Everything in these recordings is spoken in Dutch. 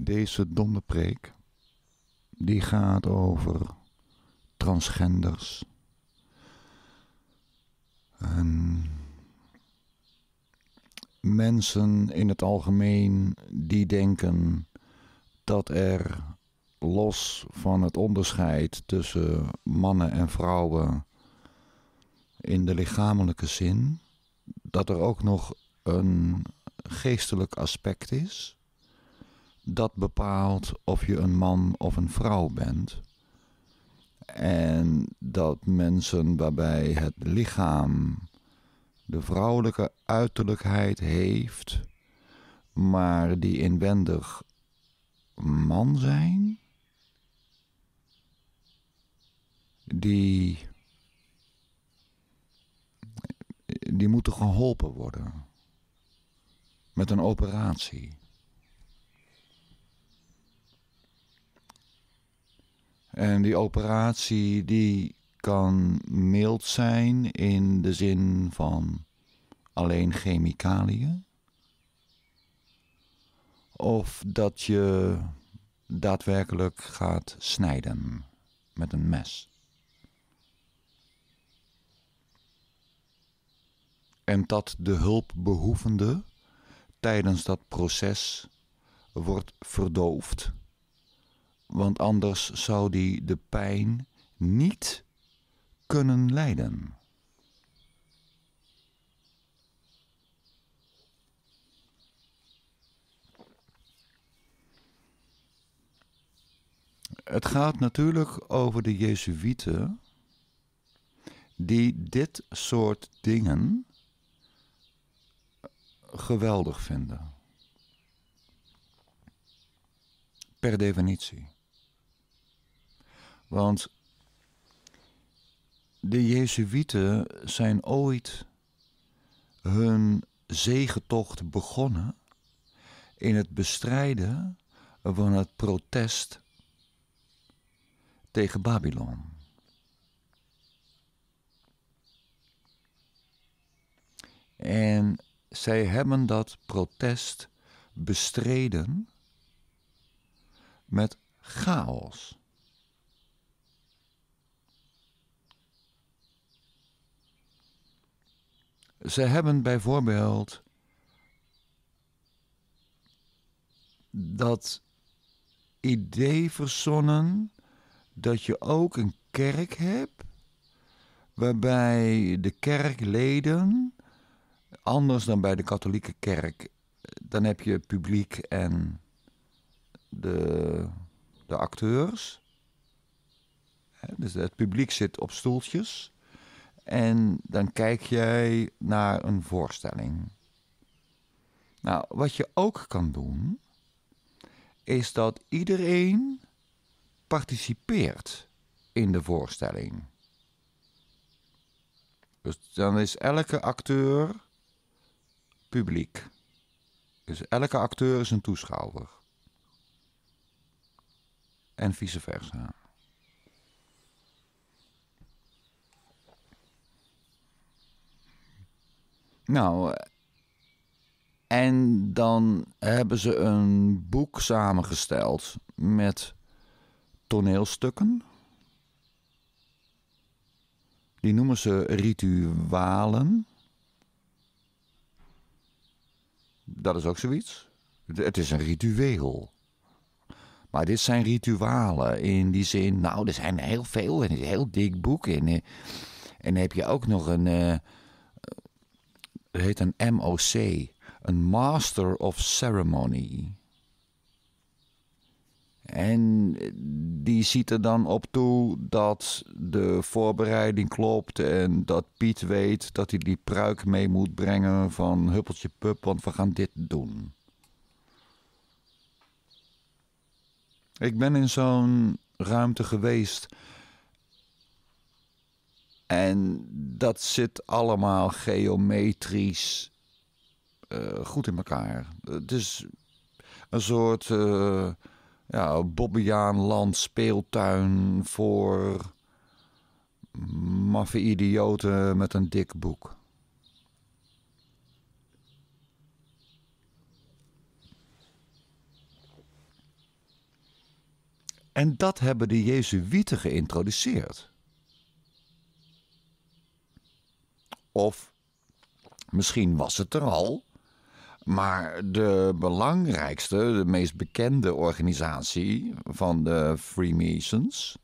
Deze donderpreek die gaat over transgenders. En mensen in het algemeen die denken dat er los van het onderscheid tussen mannen en vrouwen in de lichamelijke zin, dat er ook nog een geestelijk aspect is dat bepaalt of je een man of een vrouw bent. En dat mensen waarbij het lichaam de vrouwelijke uiterlijkheid heeft, maar die inwendig man zijn, die, die moeten geholpen worden met een operatie. En die operatie die kan mild zijn in de zin van alleen chemicaliën. Of dat je daadwerkelijk gaat snijden met een mes. En dat de hulpbehoevende tijdens dat proces wordt verdoofd want anders zou die de pijn niet kunnen lijden. Het gaat natuurlijk over de Jezuïeten die dit soort dingen geweldig vinden. Per definitie. Want de Jezuïeten zijn ooit hun zegentocht begonnen in het bestrijden van het protest tegen Babylon. En zij hebben dat protest bestreden met chaos. Ze hebben bijvoorbeeld dat idee verzonnen dat je ook een kerk hebt waarbij de kerkleden, anders dan bij de katholieke kerk, dan heb je publiek en de, de acteurs. Dus het publiek zit op stoeltjes. En dan kijk jij naar een voorstelling. Nou, wat je ook kan doen, is dat iedereen participeert in de voorstelling. Dus dan is elke acteur publiek. Dus elke acteur is een toeschouwer. En vice versa. Nou, en dan hebben ze een boek samengesteld met toneelstukken. Die noemen ze ritualen. Dat is ook zoiets. Het is een ritueel. Maar dit zijn ritualen in die zin. Nou, er zijn heel veel en is een heel dik boek. En, eh, en heb je ook nog een. Eh, heet een MOC, een Master of Ceremony. En die ziet er dan op toe dat de voorbereiding klopt en dat Piet weet dat hij die pruik mee moet brengen van Huppeltje Pup, want we gaan dit doen. Ik ben in zo'n ruimte geweest en dat zit allemaal geometrisch eh, goed in elkaar. Het is een soort uh, ja, Bobbejaanland speeltuin voor maffe idioten met een dik boek. En dat hebben de Jezuïeten geïntroduceerd. Of misschien was het er al. Maar de belangrijkste, de meest bekende organisatie van de Freemasons,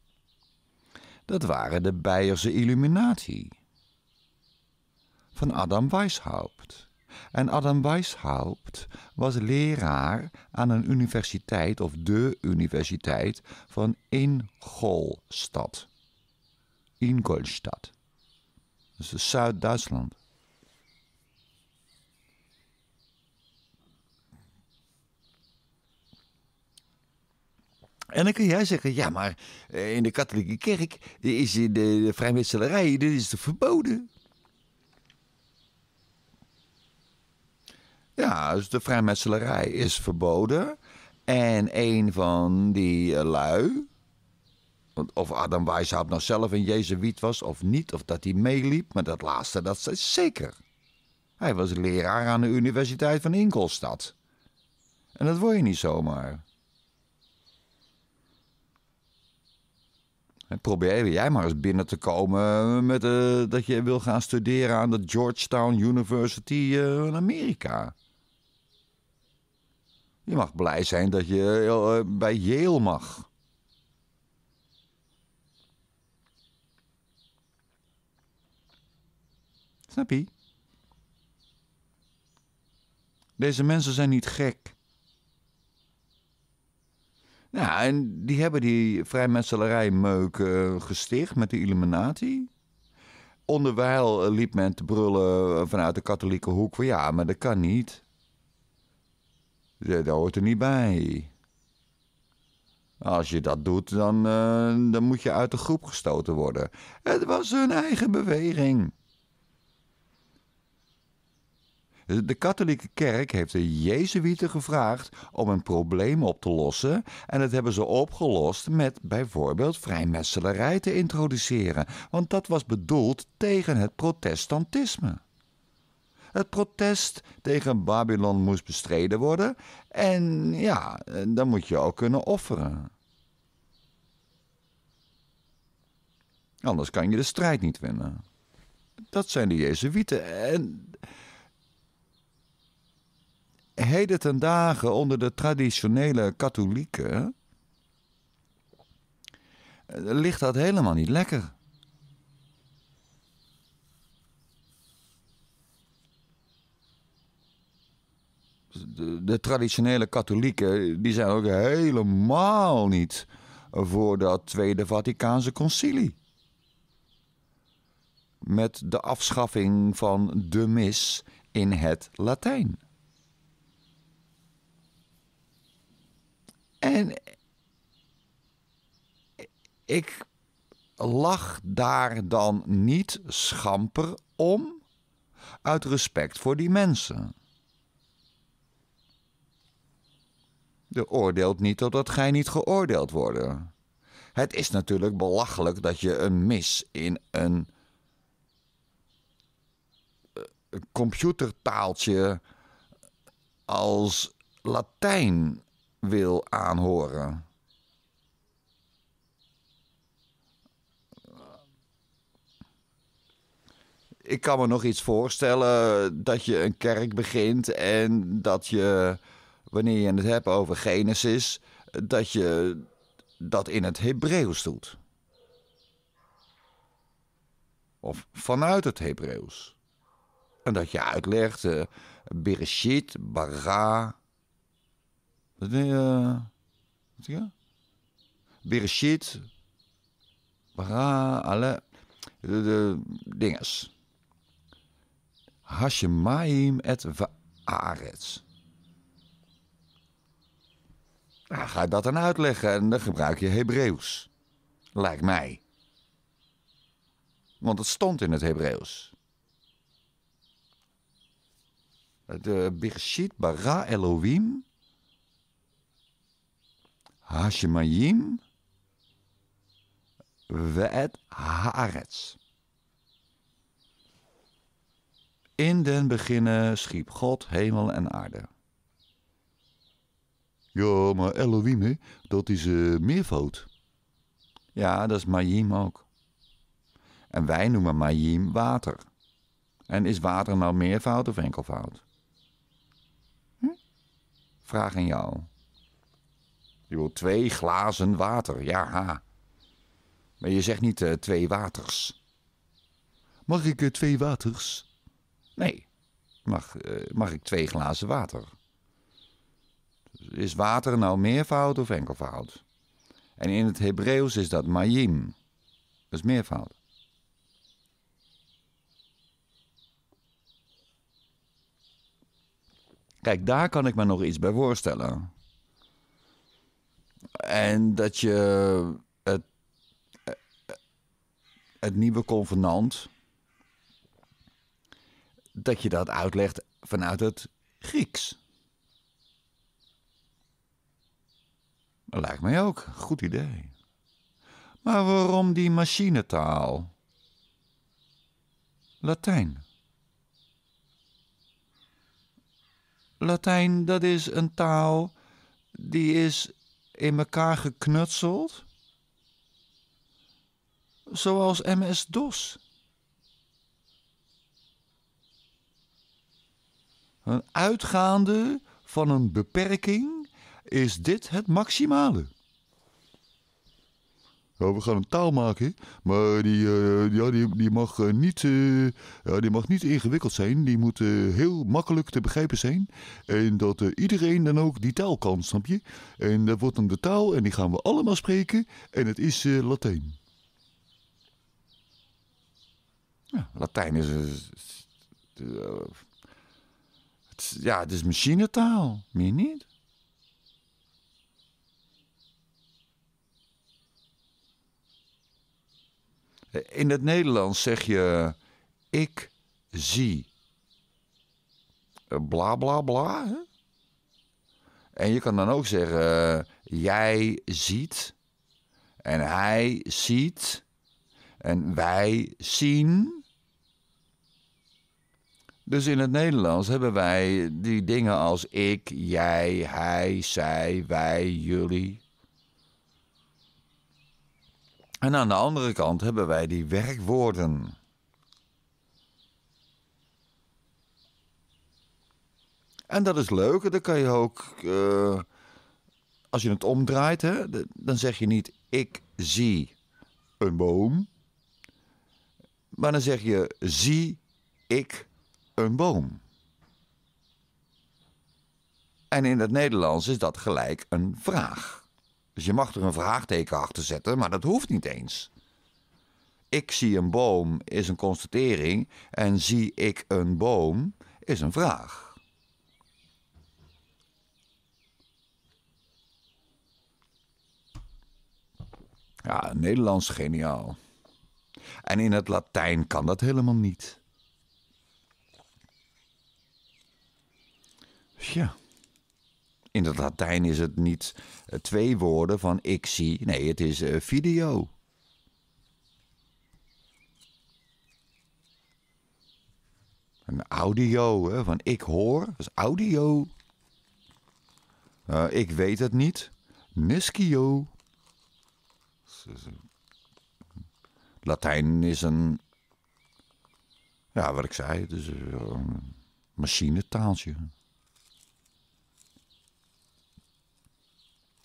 dat waren de Beierse Illuminati van Adam Weishaupt. En Adam Weishaupt was leraar aan een universiteit of de universiteit van Ingolstadt. Ingolstadt. Dus Zuid-Duitsland. En dan kun jij zeggen, ja, maar eh, in de katholieke kerk is de, de vrijmetselarij, dit is verboden. Ja, dus de vrijmetselarij is verboden. En een van die eh, lui, of Adam Weishaupt nou zelf een jezuïet was of niet, of dat hij meeliep, maar dat laatste, dat is zeker. Hij was leraar aan de Universiteit van Inkelstad. En dat word je niet zomaar. Probeer jij maar eens binnen te komen met eh, dat je wil gaan studeren aan de Georgetown University uh, in Amerika. Je mag blij zijn dat je eh, bij Yale mag. Deze mensen zijn niet gek. Ja, en die hebben die vrijmetselarij-meuk eh, gesticht met de Illuminati. Onderwijl eh, liep men te brullen eh, vanuit de katholieke hoek van ja, maar dat kan niet. Dat hoort er niet bij. Als je dat doet, dan, dan moet je uit de groep gestoten worden. Het was hun eigen beweging. De katholieke kerk heeft de Jezuïeten gevraagd om een probleem op te lossen. En dat hebben ze opgelost met bijvoorbeeld vrijmetselarij te introduceren. Want dat was bedoeld tegen het protestantisme. Het protest tegen Babylon moest bestreden worden. En ja, dan moet je ook kunnen offeren. Anders kan je de strijd niet winnen. Dat zijn de Jezuïeten. En heden ten dagen onder de traditionele katholieken eh, ligt dat helemaal niet lekker. De, de traditionele katholieken die zijn ook helemaal niet voor dat Tweede Vaticaanse Concilie. Met de afschaffing van de mis in het Latijn. En ik lach daar dan niet schamper om, uit respect voor die mensen. De oordeelt niet totdat gij niet geoordeeld worden. Het is natuurlijk belachelijk dat je een mis in een eh, computertaaltje als Latijn wil aanhoren. Ik kan me nog iets voorstellen dat je een kerk begint en dat je, wanneer je het hebt over Genesis, dat je dat in het Hebreeuws doet. Of vanuit het Hebreeuws. En dat je uitlegt, uh, Bereshit, Bara, is, eh. wat zeg je? Bereshit, Bara, alle, de, de dinges. Hashemayim et Vaaretz. Nou, ga dat dan uitleggen en dan gebruik je Hebreeuws. Lijkt mij. Want het stond in het Hebreeuws. De eh, Birshit bara Elohim Hashemayim Ve'et Haaretz. In den beginnen schiep God hemel en aarde. Ja, maar Elohim, dat is uh, meervoud. Ja, dat is Mayim ook. En wij noemen Mayim water. En is water nou meervoud of enkelvoud? Hm? Vraag aan jou. Je wil twee glazen water, ja. Ha. Maar je zegt niet eh, twee waters. Mag ik eh, twee waters? Nee, mag, eh, mag ik twee glazen water? Is water nou meervoud of enkelvoud? En in het Hebreeuws is dat mayim. Dat is meervoud. Kijk, daar kan ik me nog iets bij voorstellen. En dat je het, het nieuwe convenant, dat je dat uitlegt vanuit het Grieks. lijkt mij ook goed idee. Maar waarom die machinetaal? Latijn. Latijn, dat is een taal die is in elkaar geknutseld? Zoals MS-DOS. Een Uitgaande van een beperking is dit het maximale. Nou, we gaan een taal maken, maar die, eh, ja, die, die, mag eh, niet, eh, ja, die mag niet ingewikkeld zijn. Die moet heel makkelijk te begrijpen zijn. En dat iedereen dan ook die taal kan, snap je? En dat wordt dan de taal en die gaan we allemaal spreken. En het is Latijn. Ja, Latijn is... ja, het is machinetaal, meer niet. Eh, in het Nederlands zeg je ik zie eh, bla bla bla. En je kan dan ook zeggen eh, jij ziet en hij ziet en wij zien. Dus in het Nederlands hebben wij die dingen als ik, jij, hij, zij, wij, jullie. En aan de andere kant hebben wij die werkwoorden. En dat is leuk. Dan kan je ook, eh, als je het omdraait, hè, dan zeg je niet ik zie een boom. Maar dan zeg je zie ik een boom. En in het Nederlands is dat gelijk een vraag. Dus je mag er een vraagteken achter zetten, maar dat hoeft niet eens. Ik zie een boom is een constatering en zie ik een boom is een vraag. Ja, Nederlands geniaal. En in het Latijn kan dat helemaal niet. Tja. ja in het Latijn is het niet eh, twee woorden van ik zie. Nee, het is eh, video. Een audio, hè, van ik hoor, dat is audio. Eh, ik weet het niet. Niskio. Latijn is een. Ja, wat ik zei, het is een machinetaaltje.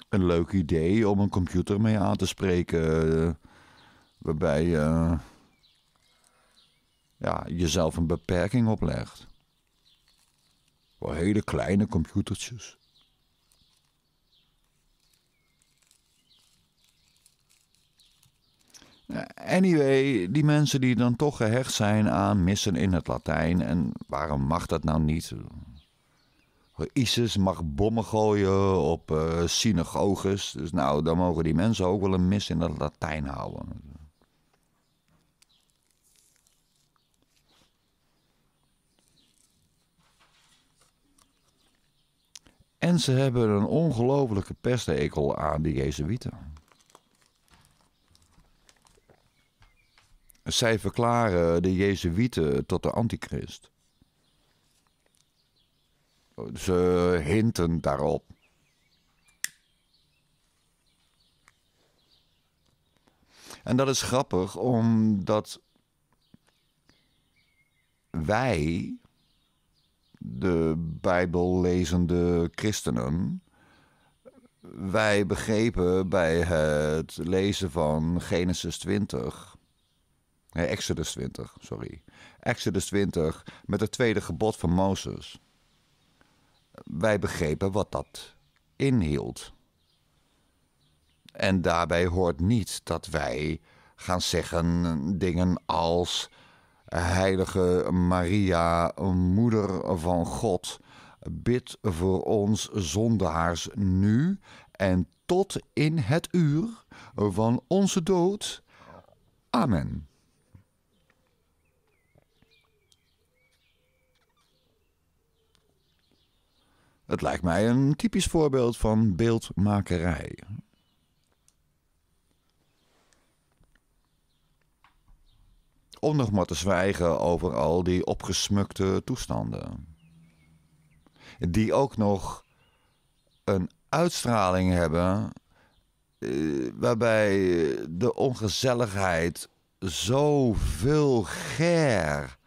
een leuk idee om een computer mee aan te spreken. Eh, waarbij je eh, ja, jezelf een beperking oplegt. Voor hele kleine computertjes. Anyway, die mensen die dan toch gehecht zijn aan missen in het Latijn. En waarom mag dat nou niet? ISIS mag bommen gooien op uh, synagoges. Dus nou, dan mogen die mensen ook wel een mis in het Latijn houden. En ze hebben een ongelofelijke pestekel aan die Jezuïeten. Zij verklaren de Jezuïeten tot de antichrist ze hinten daarop. En dat is grappig, omdat wij, de Bijbellezende christenen, wij begrepen bij het lezen van Genesis 20, Exodus 20, sorry, Exodus 20, met het tweede gebod van Mozes wij begrepen wat dat inhield. En daarbij hoort niet dat wij gaan zeggen dingen als Heilige Maria, moeder van God, bid voor ons zondaars nu en tot in het uur van onze dood. Amen. Het lijkt mij een typisch voorbeeld van beeldmakerij. Om nog maar te zwijgen over al die opgesmukte toestanden. Die ook nog een uitstraling hebben eh, waarbij de ongezelligheid zoveel ger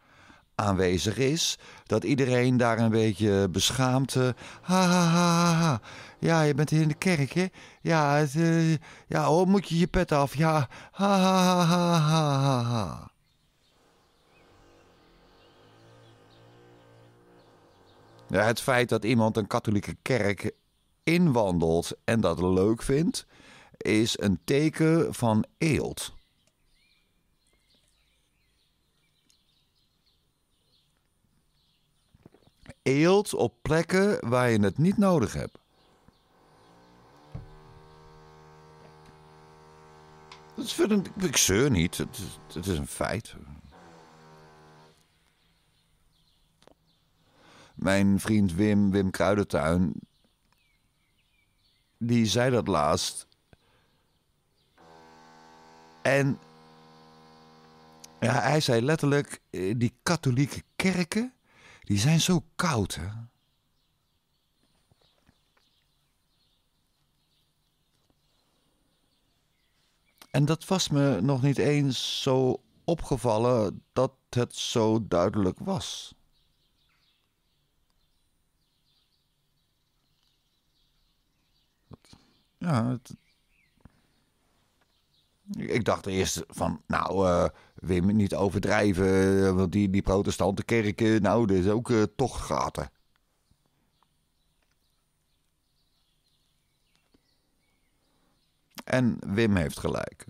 aanwezig is, dat iedereen daar een beetje beschaamd. Uh, ha, ha, ha, ha, Ja, je bent hier in de kerk, hè? Ja, eh, ja oh, moet je je pet af? Ja, ha, ha, ha, ha, ha, ha. Ja, het feit dat iemand een katholieke kerk inwandelt en dat leuk vindt, is een teken van eelt. eelt op plekken waar je het niet nodig hebt. Dat is een, ik zeur niet, het, het is een feit. Mijn vriend Wim, Wim Kruidentuin, die zei dat laatst. En ja, hij zei letterlijk: eh, die katholieke kerken die zijn zo koud, hè? En dat was me nog niet eens zo opgevallen dat het zo duidelijk was. Ja, ik dacht eerst van, nou, eh, Wim, niet overdrijven, eh, want die, die protestante kerken, nou, dat is ook eh, toch gaten. En Wim heeft gelijk.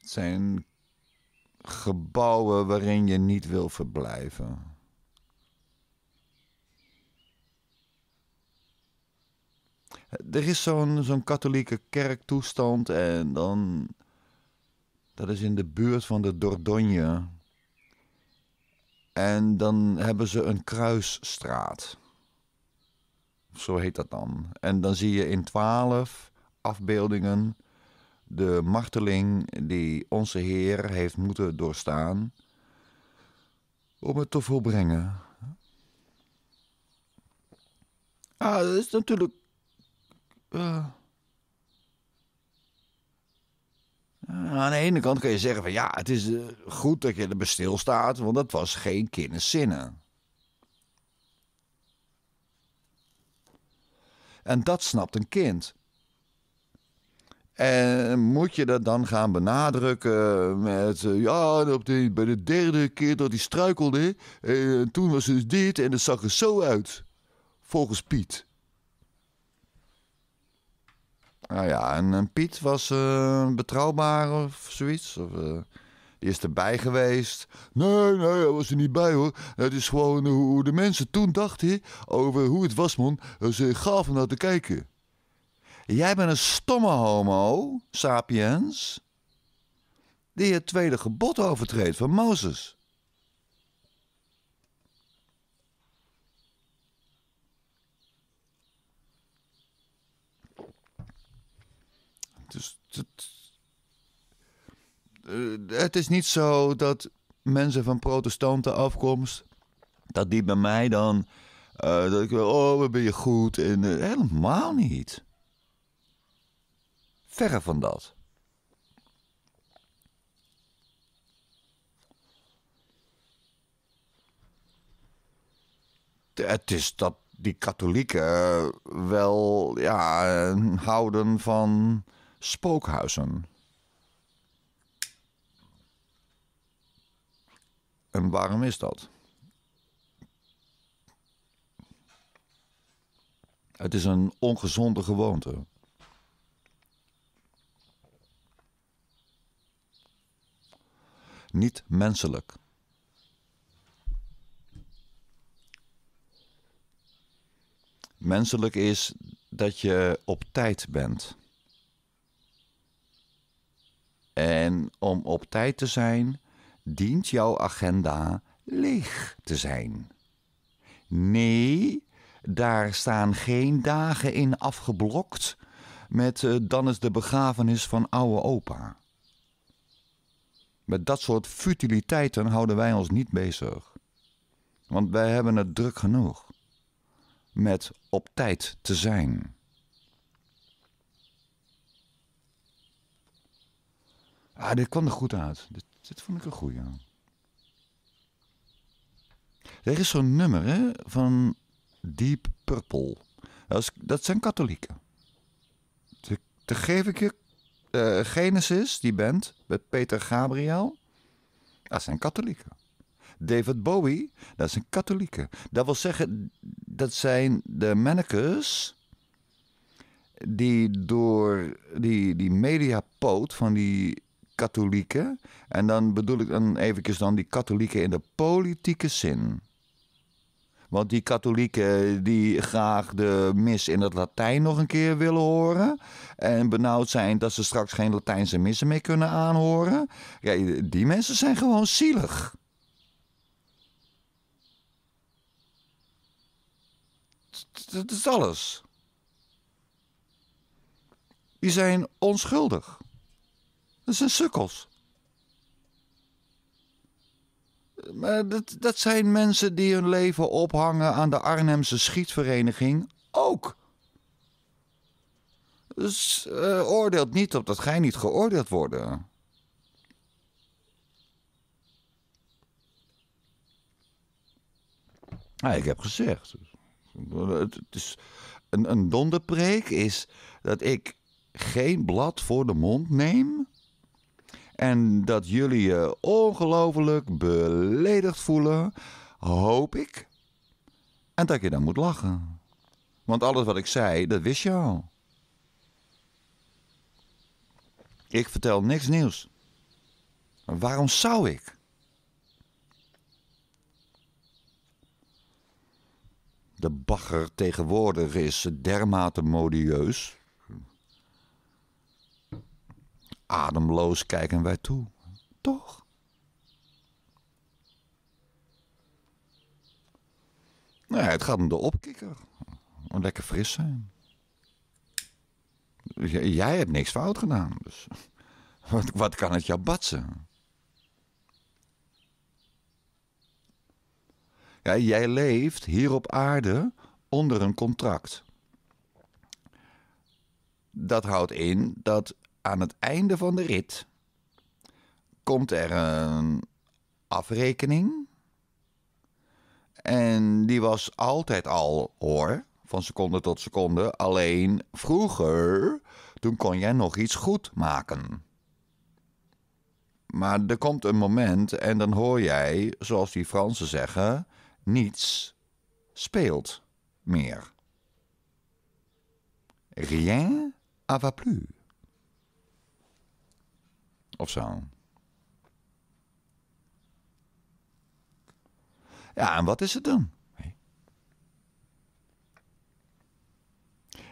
Het zijn gebouwen waarin je niet wil verblijven. Er is zo'n katholieke kerktoestand en dan... Dat is in de buurt van de Dordogne. En dan hebben ze een kruisstraat. Zo heet dat dan. En dan zie je in twaalf afbeeldingen de marteling die onze Heer heeft moeten doorstaan om het te volbrengen. Ah, dat is natuurlijk eh, aan de ene kant kun je zeggen van ja, het is eh, goed dat je er staat, want dat was geen kinderzinnen. En dat snapt een kind. En moet je dat dan gaan benadrukken met... Eh, ja, op de, bij de derde keer dat hij struikelde... En toen was het dus dit en dat zag er zo uit. Volgens Piet. Nou ja, en, Piet was eh, betrouwbaar of zoiets. Of, uh, die is erbij geweest. Nee, nee, hij was er niet bij hoor. Het is gewoon hoe de mensen toen dachten over hoe het was, man. Ze eh, gaaf naar te kijken. Jij bent een stomme homo, sapiens, die het tweede gebod overtreedt van Mozes. Dus eh, het, is niet zo dat mensen van protestante afkomst, dat die bij mij dan, uh, dat ik, oh, ben je goed? En, eh, helemaal niet. Verre van dat. Het is dat die katholieken wel ja, houden van spookhuizen. En waarom is dat? Het is een ongezonde gewoonte. Niet menselijk. Menselijk is dat je op tijd bent. En om op tijd te zijn, dient jouw agenda leeg te zijn. Nee, daar staan geen dagen in afgeblokt met eh, dan is de begrafenis van oude opa. Met dat soort futiliteiten houden wij ons niet bezig. Want wij hebben het druk genoeg met op tijd te zijn. Ah, dit kwam er goed uit. Dit, vond ik een goeie. Er is zo'n nummer hè, van Deep Purple. Dat, is, dat zijn katholieken. Dan geef ik je eh, Genesis, die band, met Peter Gabriel. Dat zijn katholieken. David Bowie, dat zijn katholieken. Dat wil zeggen, dat zijn de mannekes die door die, die mediapoot van die katholieken. En dan bedoel ik dan eventjes dan die katholieken in de politieke zin. Want die katholieken eh, die graag de mis in het Latijn nog een keer willen horen. En benauwd zijn dat ze straks geen Latijnse missen meer kunnen aanhoren. Ja, die mensen zijn gewoon zielig. Dat is alles. Die zijn onschuldig. Dat zijn sukkels. Maar dat, dat zijn mensen die hun leven ophangen aan de Arnhemse schietvereniging ook. Dus uh, oordeelt niet op dat gij niet geoordeeld worden. Ah, ik heb gezegd. Het is, een, een donderpreek is dat ik geen blad voor de mond neem. En dat jullie je ongelooflijk beledigd voelen, hoop ik. En dat je dan moet lachen. Want alles wat ik zei, dat wist je al. Ik vertel niks nieuws. Waarom zou ik? De bagger tegenwoordig is dermate modieus. Ademloos kijken wij toe, toch? Nee, het gaat om de opkikker. Lekker fris zijn. jij hebt niks fout gedaan, dus wat, wat kan het jou batsen? Ja, jij leeft hier op aarde onder een contract. Dat houdt in dat aan het einde van de rit komt er een afrekening. En die was altijd al hoor, van seconde tot seconde. Alleen vroeger, toen kon jij nog iets goed maken. Maar er komt een moment en dan hoor jij, zoals die Fransen zeggen, niets speelt meer. Rien à plus zo. Ja, en wat is het dan?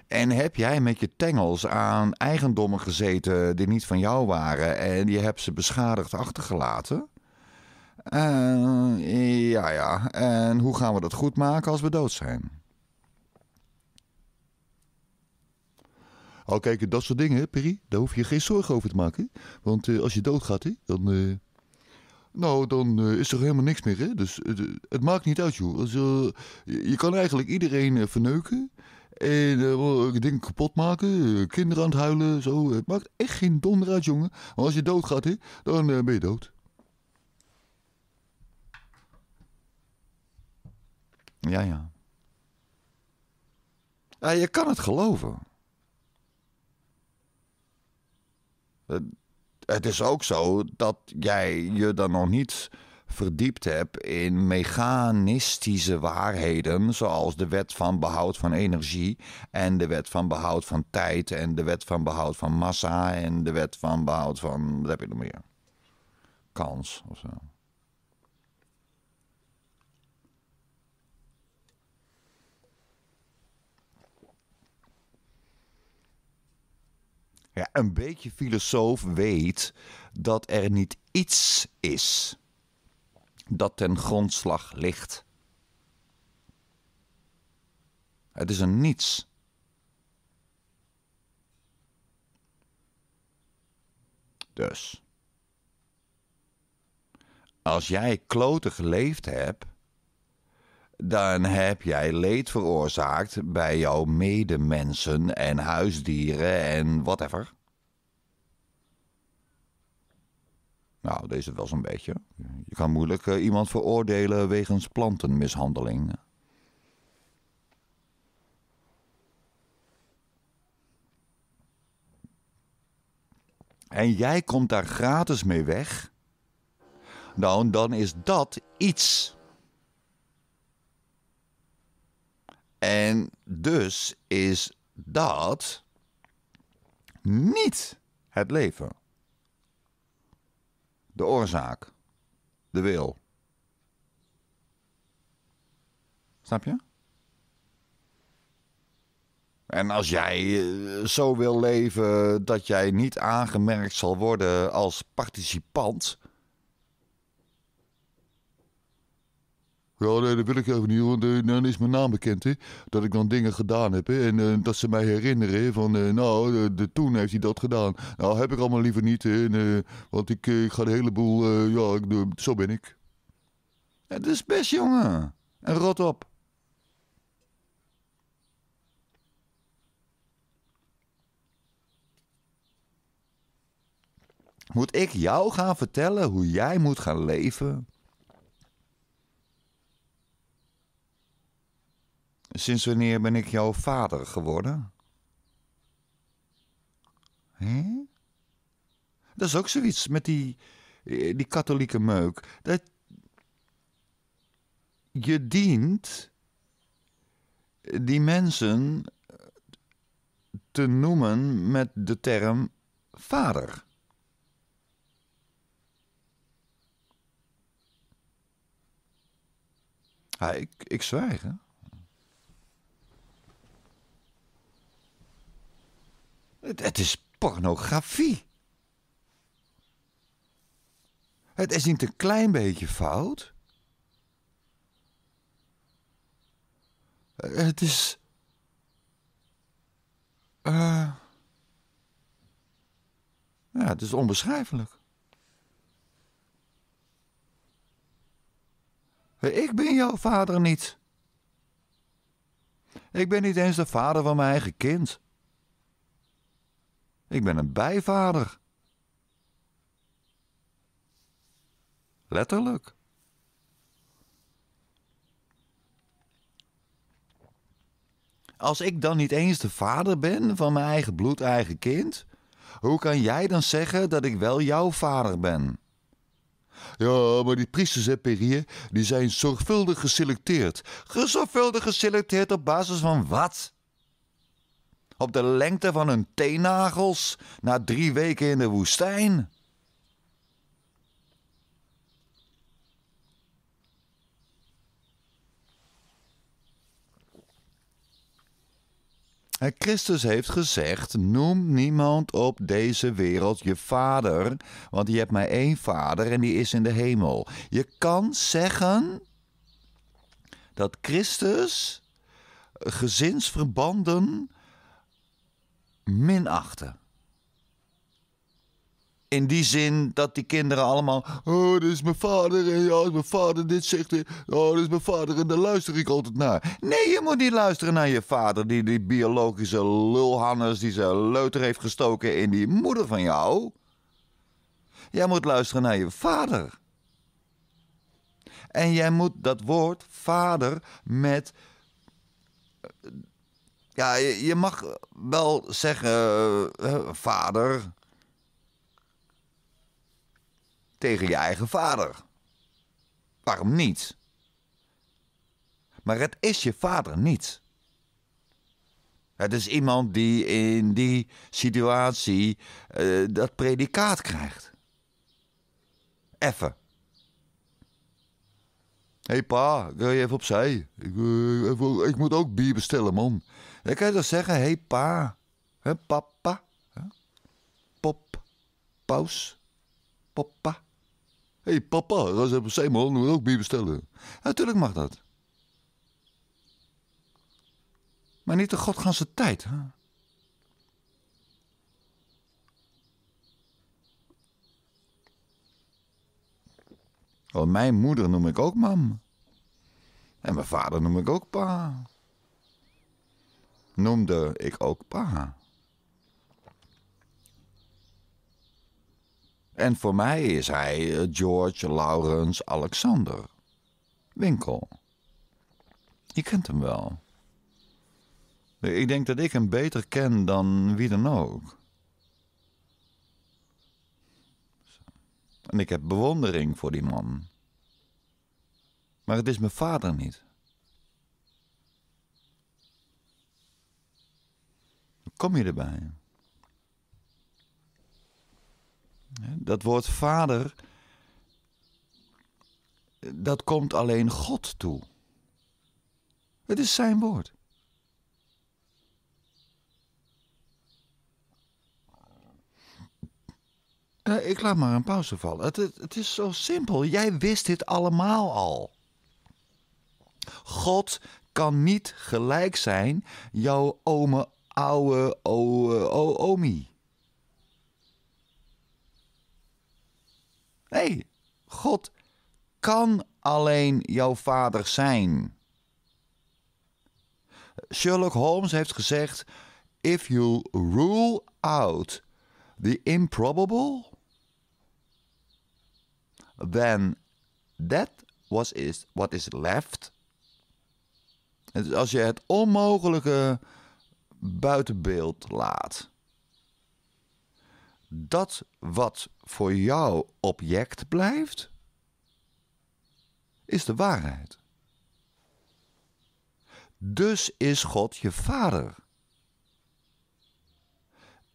En heb jij met je tengels aan eigendommen gezeten die niet van jou waren en je hebt ze beschadigd achtergelaten? Eh, ja, ja. En hoe gaan we dat goed maken als we dood zijn? Al oh, kijk, dat soort dingen, Perry, daar hoef je geen zorgen over te maken. Want eh, als je doodgaat, hè, dan, eh, nou, dan eh, is er helemaal niks meer. Hè? Dus het maakt niet uit, joh. je kan eigenlijk iedereen verneuken. En dingen kapot maken, kinderen aan het huilen, zo. Het maakt echt geen donder uit, jongen. als je doodgaat, hè, dan ben je dood. Ja, ja. Ja, je kan het geloven. Eh, het is ook zo dat jij je dan nog niet verdiept hebt in mechanistische waarheden, zoals de wet van behoud van energie en de wet van behoud van tijd en de wet van behoud van massa en de wet van behoud van, wat heb je nog meer? Kans of zo. een beetje filosoof weet dat er niet iets is dat ten grondslag ligt. Het is een niets. Dus. Als jij kloten geleefd hebt dan heb jij leed veroorzaakt bij jouw medemensen en huisdieren en whatever. Nou, deze wel zo'n beetje. Je kan moeilijk eh, iemand veroordelen wegens plantenmishandeling. En jij komt daar gratis mee weg. Nou, dan is dat iets. En dus is dat niet het leven. De oorzaak. De wil. Snap je? En als jij eh, zo wil leven dat jij niet aangemerkt zal worden als participant Ja, nee, dat wil ik even niet, want eh, nou, dan is mijn naam bekend, hè. Dat ik dan dingen gedaan heb, hè. En eh, dat ze mij herinneren van, eh, nou, de, toen heeft hij dat gedaan. Nou, heb ik allemaal liever niet, hè. want ik, ik, ga de hele boel, ja, ik, zo ben ik. Het is best, jongen. En rot op. Moet ik jou gaan vertellen hoe jij moet gaan leven? Sinds wanneer ben ik jouw vader geworden? Hé? Dat is ook zoiets met die, eh, die katholieke meuk. Dat je dient die mensen te noemen met de term vader. Ah, ik, ik zwijg, hè? Het, het is pornografie. Het is niet een klein beetje fout. Het is. Eh, ja, het is onbeschrijfelijk. Ik ben jouw vader niet. Ik ben niet eens de vader van mijn eigen kind. Ik ben een bijvader. Letterlijk. Als ik dan niet eens de vader ben van mijn eigen bloed, eigen kind, hoe kan jij dan zeggen dat ik wel jouw vader ben? Ja, maar die priesters, hè, die zijn zorgvuldig geselecteerd. Zorgvuldig geselecteerd op basis van wat? op de lengte van hun teennagels na drie weken in de woestijn. En Christus heeft gezegd: Noem niemand op deze wereld je vader, want je hebt maar één vader en die is in de hemel. Je kan zeggen dat Christus gezinsverbanden minachten. In die zin dat die kinderen allemaal. Oh, dit is mijn vader. En ja, is mijn vader dit zegt. Oh, dit is mijn vader. En daar luister ik altijd naar. Nee, je moet niet luisteren naar je vader. Die, die biologische lulhannes die zijn leuter heeft gestoken in die moeder van jou. Jij moet luisteren naar je vader. En jij moet dat woord vader met ja, je mag wel zeggen, eh, eh, vader. Tegen je eigen vader. Waarom niet? Maar het is je vader niet. Het is iemand die in die situatie eh, dat predicaat krijgt. Even. Hé hey pa, ga je even opzij? ik moet ook bier bestellen, man. Dan kan je toch zeggen, hé hey, pa, hè, papa, hè? pop, paus, poppa. Hé hey, papa, dat is een man, ook bier bestellen. Natuurlijk mag dat. Maar niet de godganse tijd. Hè? Oh, mijn moeder noem ik ook mam. En mijn vader noem ik ook pa noemde ik ook pa. En voor mij is hij eh, George Laurens Alexander. Winkel. Je kent hem wel. Ik denk dat ik hem beter ken dan wie dan ook. En ik heb bewondering voor die man. Maar het is mijn vader niet. kom je erbij? Dat woord vader, dat komt alleen God toe. Het is zijn woord. Eh, ik laat maar een pauze vallen. Het, het, is zo simpel. Jij wist dit allemaal al. God kan niet gelijk zijn jouw ome ouwe ouwe hey, God kan alleen jouw vader zijn. Sherlock Holmes heeft gezegd: If you rule out the improbable, then that was is what is left. Dus als je het onmogelijke buiten beeld laat. Dat wat voor jou object blijft, is de waarheid. Dus is God je vader.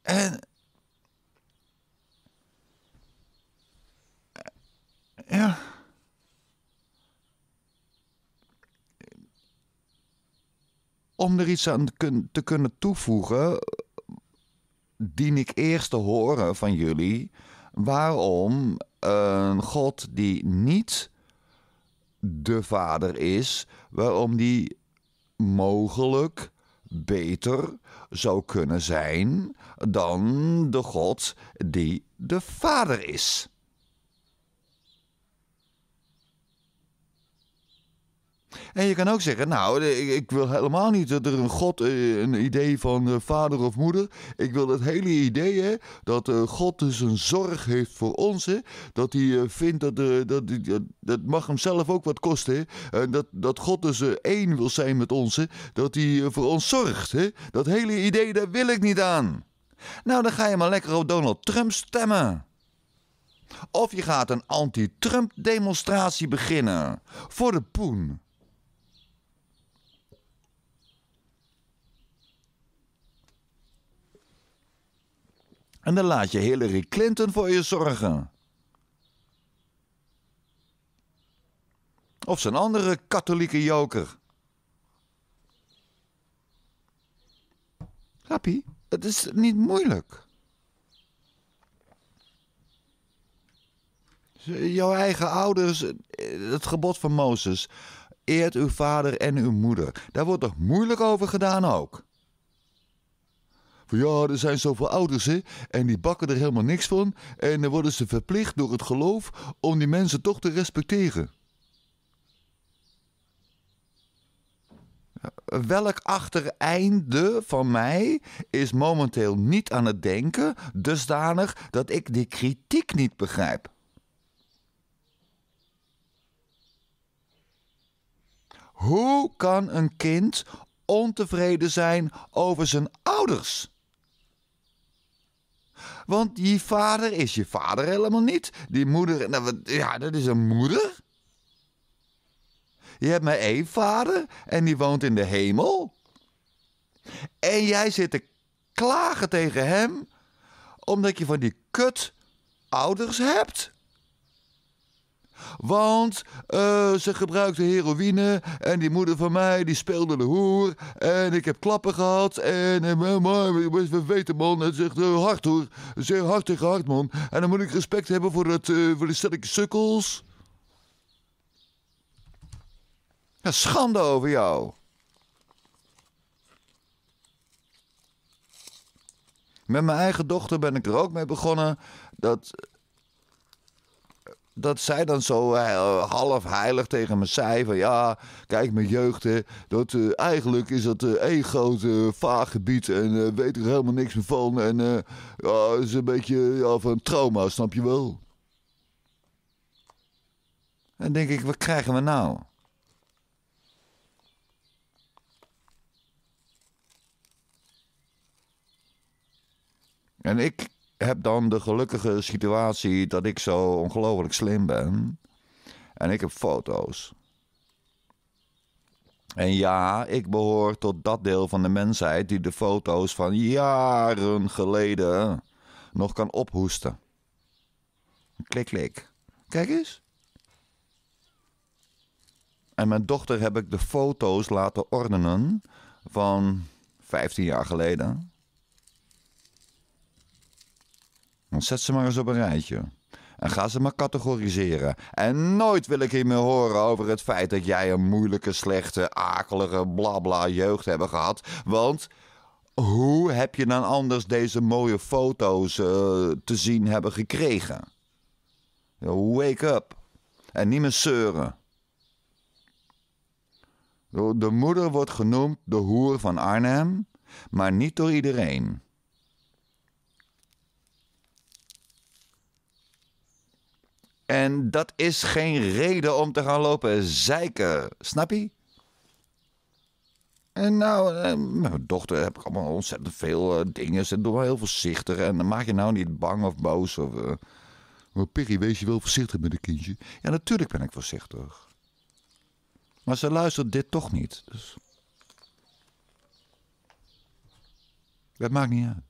En. Ja. om er iets aan te kunnen toevoegen, dien ik eerst te horen van jullie waarom een eh, God die niet de Vader is, waarom die mogelijk beter zou kunnen zijn dan de God die de Vader is. En je kan ook zeggen, nou, ik, wil helemaal niet dat er een God, eh, een idee van eh, vader of moeder. Ik wil het hele idee hè, dat eh, God dus een zorg heeft voor ons. Hè, dat hij vindt dat, dat, dat, dat mag hem zelf ook wat kosten. En dat, dat God dus één wil zijn met ons. dat hij voor ons zorgt. Hè. Dat hele idee, daar wil ik niet aan. Nou, dan ga je maar lekker op Donald Trump stemmen. Of je gaat een anti-Trump demonstratie beginnen. Voor de poen. En dan laat je Hillary Clinton voor je zorgen. Of zijn andere katholieke joker. Happy, het is niet moeilijk. Jouw eigen ouders, eh, het gebod van Mozes. Eert uw vader en uw moeder. Daar wordt toch moeilijk over gedaan ook? ja, er zijn zoveel ouders hè, en die bakken er helemaal niks van. En dan worden ze verplicht door het geloof om die mensen toch te respecteren. Welk achtereinde van mij is momenteel niet aan het denken, dusdanig dat ik die kritiek niet begrijp? Hoe kan een kind ontevreden zijn over zijn ouders? Want je vader is je vader helemaal niet. Die moeder, nou, ja, dat is een moeder. Je hebt maar één vader en die woont in de hemel. En jij zit te klagen tegen hem omdat je van die kut ouders hebt. Want eh, ze gebruikte heroïne en die moeder van mij die speelde de hoer. En ik heb klappen gehad en, eh, we weten man, het is eh, hard hoor. zeer hard tegen hard man. En dan moet ik respect hebben voor, het, uh, voor stelletje sukkels. Ja, schande over jou. Met mijn eigen dochter ben ik er ook mee begonnen dat dat zij dan zo eh, half heilig tegen me zei van ja, kijk mijn jeugd, hè, dat, eh, eigenlijk is dat uh, één groot gebied en weet er helemaal niks meer van. En ja, is een beetje ja, van trauma, snap je wel. En denk ik, wat krijgen we nou? En ik heb dan de gelukkige situatie dat ik zo ongelooflijk slim ben. En ik heb foto's. En ja, ik behoor tot dat deel van de mensheid die de foto's van jaren geleden nog kan ophoesten. Klik, klik. Kijk eens. En mijn dochter heb ik de foto's laten ordenen van 15 jaar geleden. Dan zet ze maar eens op een rijtje. En ga ze maar categoriseren. En nooit wil ik hier meer horen over het feit dat jij een moeilijke, slechte, akelige, blabla jeugd hebben gehad. Want hoe heb je dan anders deze mooie foto's eh, te zien hebben gekregen? Wake up. En niet meer zeuren. De moeder wordt genoemd de hoer van Arnhem, maar niet door iedereen. En dat is geen reden om te gaan lopen zeiken, snap je? En nou, eh, mijn dochter heb ik allemaal ontzettend veel eh, dingen. Ze doet wel heel voorzichtig. En dan maak je nou niet bang of boos. Of, uh... Maar Piggy, wees je wel voorzichtig met een kindje? Ja, natuurlijk ben ik voorzichtig. Maar ze luistert dit toch niet. Dus. Dat maakt niet uit.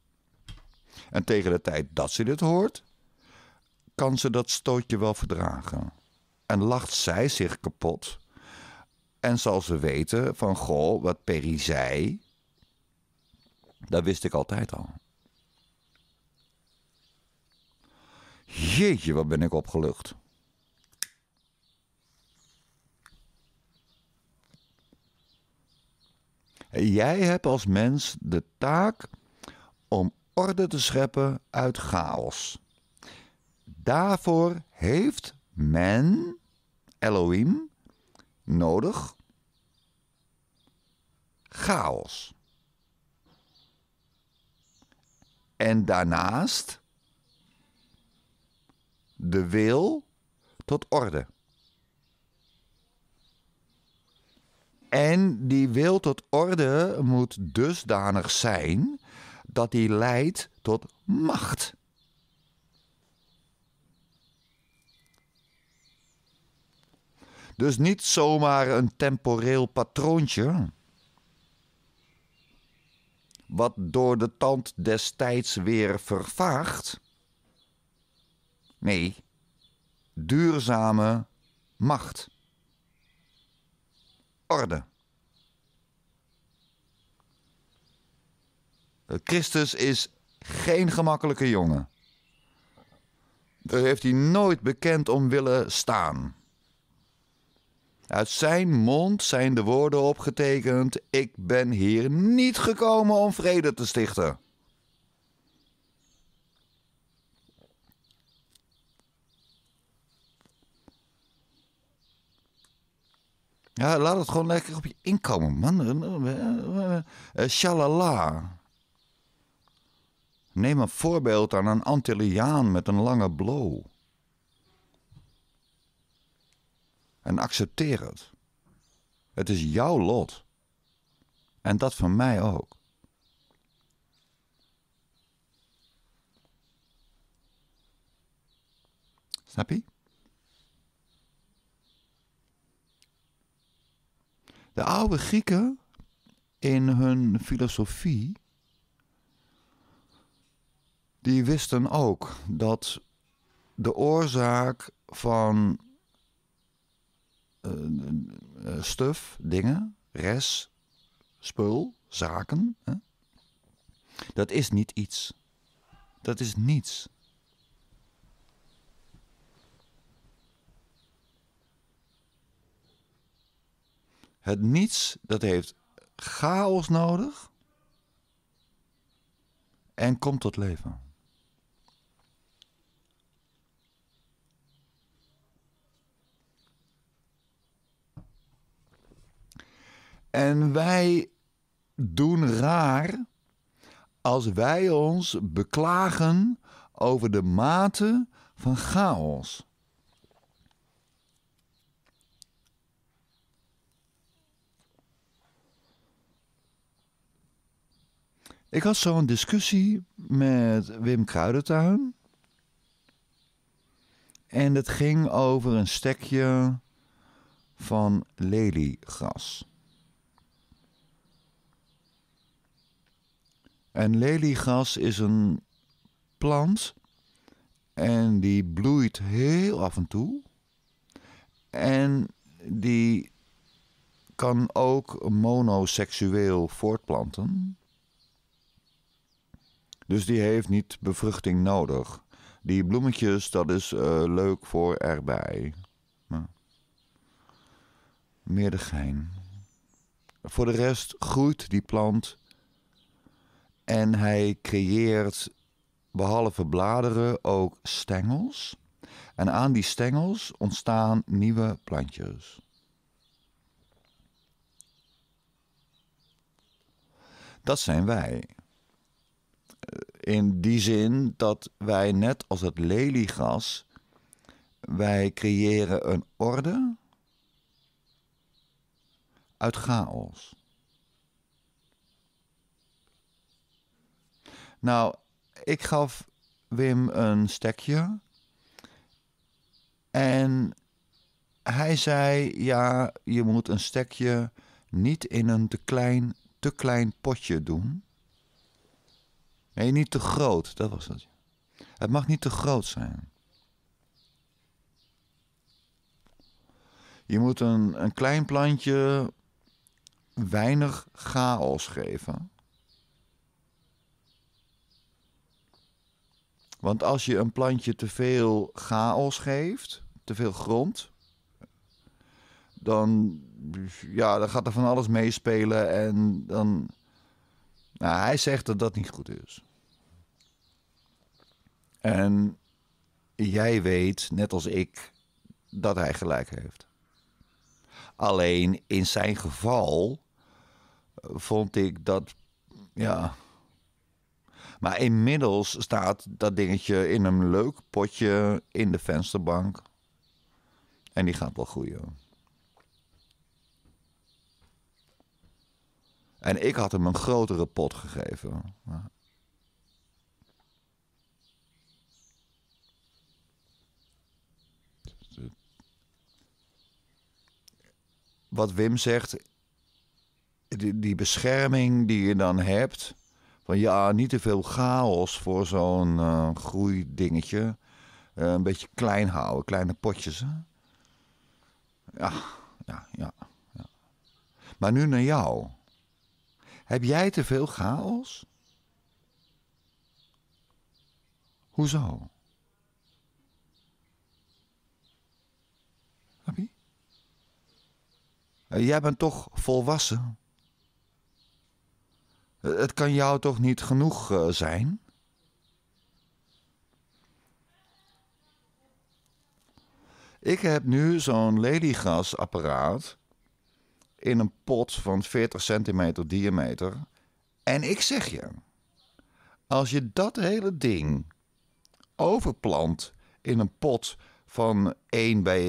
En tegen de tijd dat ze dit hoort, kan ze dat stootje wel verdragen? En lacht zij zich kapot? En zal ze weten van, goh, wat Perry zei, dat wist ik altijd al. Jeetje, wat ben ik opgelucht. Jij hebt als mens de taak om orde te scheppen uit chaos. Daarvoor heeft men, Elohim, nodig chaos. En daarnaast de wil tot orde. En die wil tot orde moet dusdanig zijn dat die leidt tot macht. Dus niet zomaar een temporeel patroontje. Wat door de tand destijds weer vervaagt. Nee, duurzame macht. Orde. Christus is geen gemakkelijke jongen. Daar heeft hij nooit bekend om willen staan. Uit zijn mond zijn de woorden opgetekend: Ik ben hier niet gekomen om vrede te stichten. Ja, laat het gewoon lekker op je inkomen, man. Eh, eh, shalala. Neem een voorbeeld aan een Antilliaan met een lange blow. En accepteer het. Het is jouw lot. En dat van mij ook. Snap je? De oude Grieken in hun filosofie, die wisten ook dat de oorzaak van eh, stuf, dingen, res, spul, zaken. Hè? Dat is niet iets. Dat is niets. Het niets, dat heeft chaos nodig en komt tot leven. En wij doen raar als wij ons beklagen over de mate van chaos. Ik had zo'n discussie met Wim Kruidentuin. En het ging over een stekje van leliegras. En leliegas is een plant en die bloeit heel af en toe. En die kan ook monoseksueel voortplanten. Dus die heeft niet bevruchting nodig. Die bloemetjes, dat is eh, leuk voor erbij. Maar... Meer de Voor de rest groeit die plant en hij creëert behalve bladeren ook stengels. En aan die stengels ontstaan nieuwe plantjes. Dat zijn wij. In die zin dat wij net als het leliegras, wij creëren een orde uit chaos. Nou, ik gaf Wim een stekje. En hij zei: Ja, je moet een stekje niet in een te klein, te klein potje doen. Nee, niet te groot, dat was het. Het mag niet te groot zijn. Je moet een, een klein plantje weinig chaos geven. Want als je een plantje te veel chaos geeft, te veel grond, dan, ja, dan gaat er van alles meespelen. En dan. Nou, hij zegt dat dat niet goed is. En jij weet, net als ik, dat hij gelijk heeft. Alleen in zijn geval eh, vond ik dat ja, maar inmiddels staat dat dingetje in een leuk potje in de vensterbank. En die gaat wel groeien. En ik had hem een grotere pot gegeven. Wat Wim zegt, die, die bescherming die je dan hebt van ja, niet te veel chaos voor zo'n uh, groeidingetje. Eh, een beetje klein houden, kleine potjes. Hè? Ja, ja, ja, Maar nu naar jou. Heb jij te veel chaos? Hoezo? Happy? Eh, jij bent toch volwassen? Het kan jou toch niet genoeg eh, zijn? Ik heb nu zo'n leliegasapparaat in een pot van 40 centimeter diameter. En ik zeg je, als je dat hele ding overplant in een pot van 1 bij,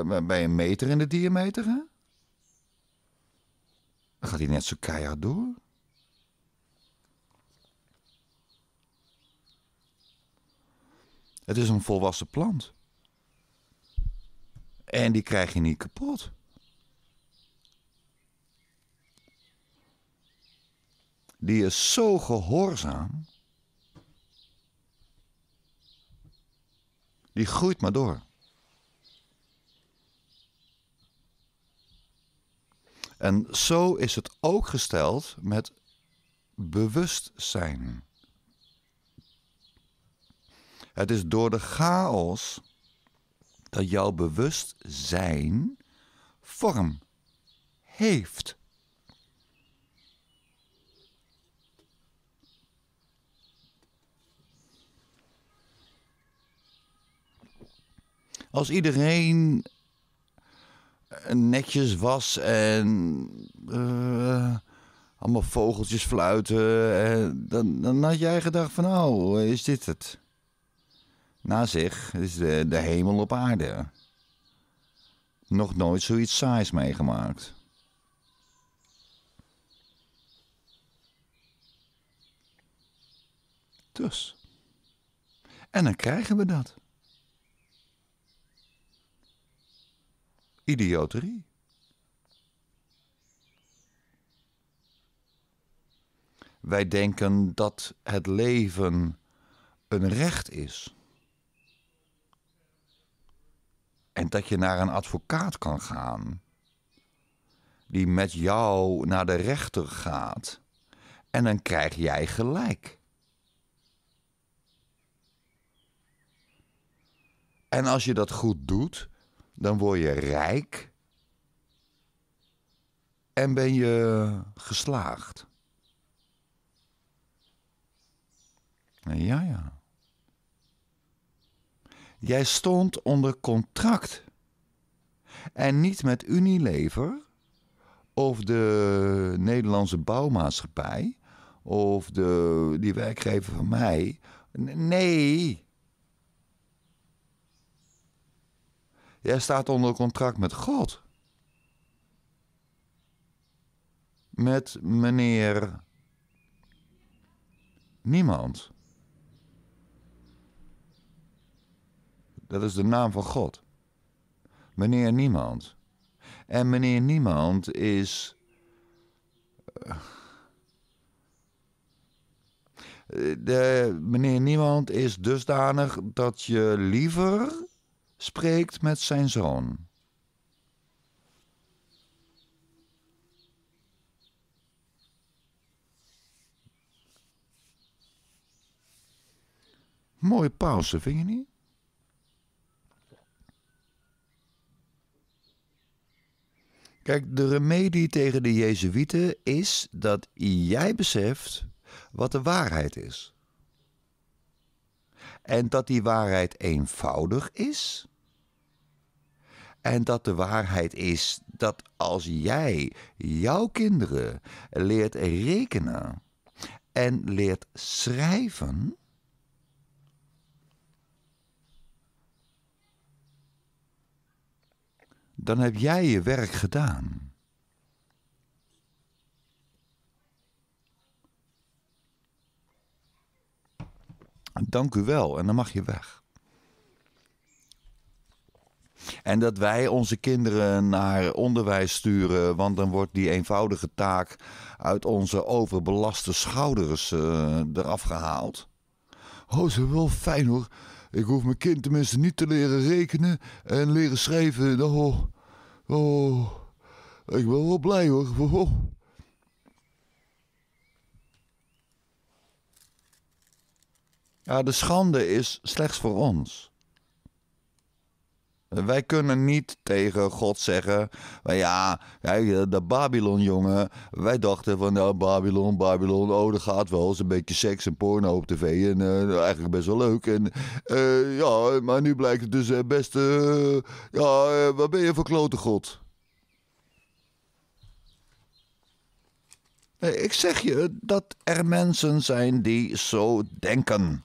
eh, bij een meter in de diameter, hè? dan gaat hij net zo keihard door. Het is een volwassen plant. En die krijg je niet kapot. Die is zo gehoorzaam. Die groeit maar door. En zo is het ook gesteld met bewustzijn. Het is door de chaos dat jouw bewustzijn vorm heeft. Als iedereen netjes was en uh, allemaal vogeltjes fluiten, en dan, dan had jij gedacht van nou, oh, is dit het? Na zich is de, de hemel op aarde. Nog nooit zoiets saais meegemaakt. Dus. En dan krijgen we dat. Idioterie. Wij denken dat het leven een recht is. En dat je naar een advocaat kan gaan. Die met jou naar de rechter gaat. En dan krijg jij gelijk. En als je dat goed doet, dan word je rijk. En ben je geslaagd. Ja, ja. Jij stond onder contract. En niet met Unilever of de Nederlandse bouwmaatschappij of de, die werkgever van mij. Nee. Jij staat onder contract met God. Met meneer. Niemand. Dat is de naam van God. Meneer Niemand. En meneer Niemand is. Eh, de, meneer Niemand is dusdanig dat je liever spreekt met zijn zoon. Mooie pauze, vind je niet? Kijk, de remedie tegen de Jezuïeten is dat jij beseft wat de waarheid is. En dat die waarheid eenvoudig is. En dat de waarheid is dat als jij jouw kinderen leert rekenen en leert schrijven, dan heb jij je werk gedaan. Dank u wel en dan mag je weg. En dat wij onze kinderen naar onderwijs sturen, want dan wordt die eenvoudige taak uit onze overbelaste schouders eh, eraf gehaald. Oh, ze wel fijn hoor. Ik hoef mijn kind tenminste niet te leren rekenen en leren schrijven. Oh, oh. ik ben wel blij hoor. Oh, oh. Ja, de schande is slechts voor ons. Wij kunnen niet tegen God zeggen: ja, eh, de Babylon-jongen. Wij dachten van nou, Babylon, Babylon, oh, dat gaat wel. is een beetje seks en porno op tv. En eh, nou, eigenlijk best wel leuk. En eh, ja, maar nu blijkt het dus best. ja, wat ben je voor klote God? Ik zeg je dat er mensen zijn die zo denken.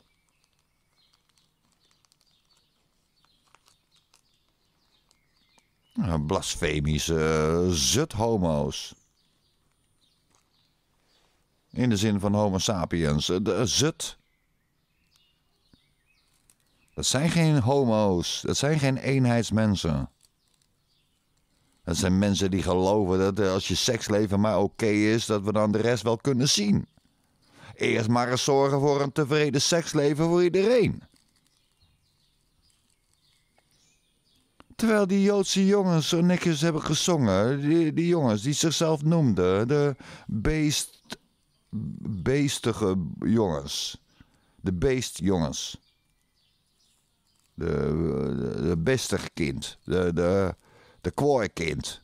Blasfemische eh, zuthomo's. In de zin van homo sapiens. Eh, de eh, zut. Dat zijn geen homo's. Dat zijn geen eenheidsmensen. Dat zijn mensen die geloven dat als je seksleven maar oké is, dat we dan de rest wel kunnen zien. Eerst maar eens zorgen voor een tevreden seksleven voor iedereen. Terwijl die Joodse jongens zo netjes hebben gezongen. Die, die jongens die zichzelf noemden. De beest, beestige jongens. De beestjongens. De, de, de beste kind. De, de, de koorkind.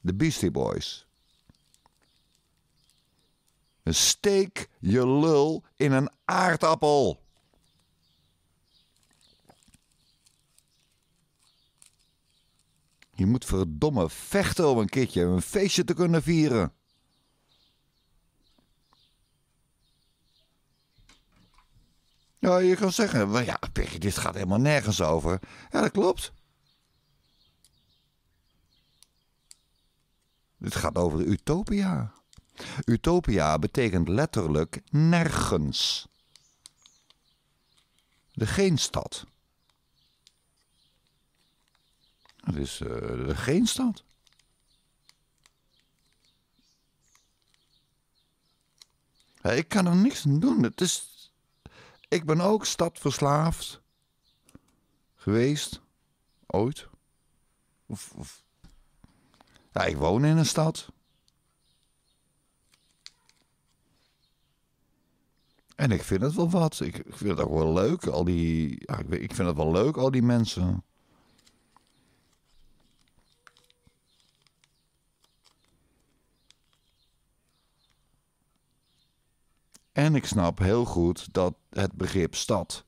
De Beastie Boys. Steek je lul in een aardappel. Je moet verdomme vechten om een keertje een feestje te kunnen vieren. Ja, je kan zeggen, ja, Peggy, dit gaat helemaal nergens over. Ja, dat klopt. Dit gaat over de utopia. Utopia betekent letterlijk nergens. De geenstad. Het eh, is geen stad. Ik kan er niks aan doen. Het is... Ik ben ook stadverslaafd geweest. Ooit. Ja, ik woon in een stad. En ik vind het wel wat. Ik, vind het ook wel leuk, al die... Ja, ik vind het wel leuk, al die mensen. En ik snap heel goed dat het begrip stad